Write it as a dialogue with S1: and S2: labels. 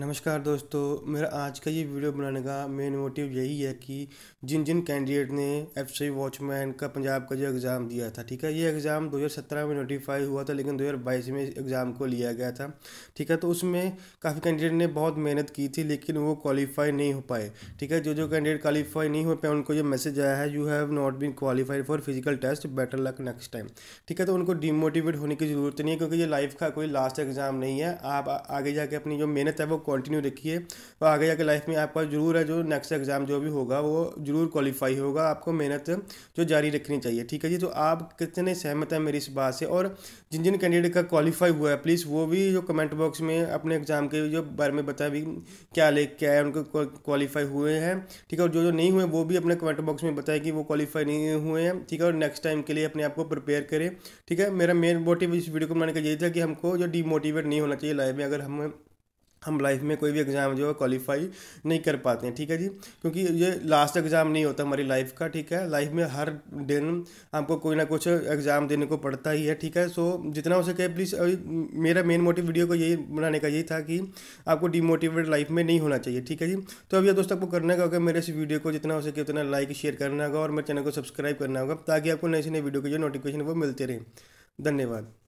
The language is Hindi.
S1: नमस्कार दोस्तों मेरा आज का ये वीडियो बनाने का मेन मोटिव यही है कि जिन जिन कैंडिडेट ने एफ सी वॉचमैन का पंजाब का जो एग्ज़ाम दिया था ठीक है ये एग्ज़ाम 2017 में नोटिफाई हुआ था लेकिन 2022 में एग्ज़ाम को लिया गया था ठीक है तो उसमें काफ़ी कैंडिडेट ने बहुत मेहनत की थी लेकिन वो क्वालिफाई नहीं हो पाए ठीक है जो जो कैंडिडेट क्वालिफाई नहीं हो पाए उनको ये मैसेज आया है you have not been qualified for physical test better luck next time ठीक है तो उनको डिमोटिवेट होने की ज़रूरत नहीं है क्योंकि ये लाइफ का कोई लास्ट एग्ज़ाम नहीं है आप आगे जाके अपनी जो मेहनत है वो कंटिन्यू रखिए और आगे जाके लाइफ में आपका जरूर है जो नेक्स्ट एग्ज़ाम जो भी होगा वो जरूर क्वालिफाई होगा आपको मेहनत जो जारी रखनी चाहिए ठीक है जी तो आप कितने सहमत हैं मेरी इस बात से और जिन जिन कैंडिडेट का क्वालिफाई हुआ है प्लीज़ वो भी जो कमेंट बॉक्स में अपने एग्ज़ाम के जो बारे में बताए भी क्या ले क्या है उनको क्वालिफाई हुए हैं ठीक है और जो जो नहीं हुए वो भी अपने कमेंट बॉक्स में बताएं कि वो क्वालिफाई नहीं हुए हैं ठीक है और नेक्स्ट टाइम के लिए अपने आप को प्रिपेयर करें ठीक है मेरा मेन मोटिव इस वीडियो को बनाने का यही था कि हमको जो डीमोटिवेट नहीं होना चाहिए लाइफ में अगर हम हम लाइफ में कोई भी एग्ज़ाम जो है क्वालिफाई नहीं कर पाते हैं ठीक है जी क्योंकि ये लास्ट एग्ज़ाम नहीं होता हमारी लाइफ का ठीक है लाइफ में हर दिन आपको कोई ना कुछ एग्ज़ाम देने को पड़ता ही है ठीक है सो जितना हो सके प्लीज़ मेरा मेन मोटिव वीडियो को यही बनाने का यही था कि आपको डिमोटिवेट लाइफ में नहीं होना चाहिए ठीक है जी तो अभी दोस्तों आपको करना होगा मेरे इस वीडियो को जितना हो सके उतना लाइक शेयर करना होगा और मेरे चैनल को सब्सक्राइब करना होगा ताकि आपको नई से नई वीडियो के जो नोटिफिकेशन वो मिलते रहें धन्यवाद